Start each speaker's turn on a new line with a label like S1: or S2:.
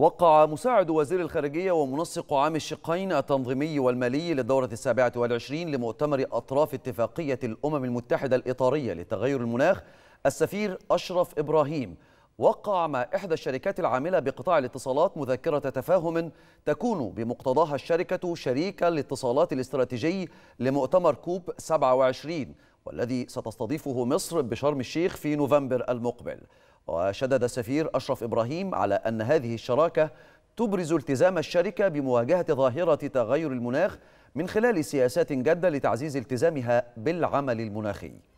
S1: وقع مساعد وزير الخارجية ومنسق عام الشقين التنظيمي والمالي للدورة السابعة والعشرين لمؤتمر أطراف اتفاقية الأمم المتحدة الإطارية لتغير المناخ السفير أشرف إبراهيم وقع مع إحدى الشركات العاملة بقطاع الاتصالات مذكرة تفاهم تكون بمقتضاها الشركة شريك الاتصالات الاستراتيجي لمؤتمر كوب 27 والذي ستستضيفه مصر بشرم الشيخ في نوفمبر المقبل وشدد السفير أشرف إبراهيم على أن هذه الشراكة تبرز التزام الشركة بمواجهة ظاهرة تغير المناخ من خلال سياسات جادة لتعزيز التزامها بالعمل المناخي